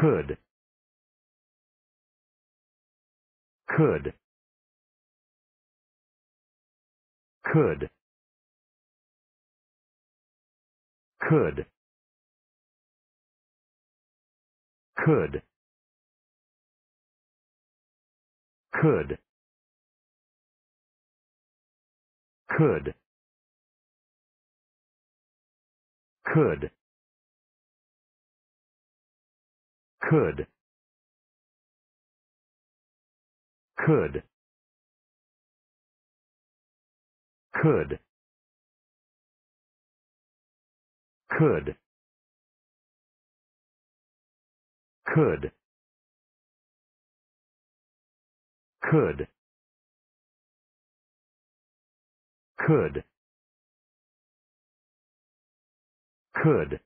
could could could could could could could could could could could could could could could could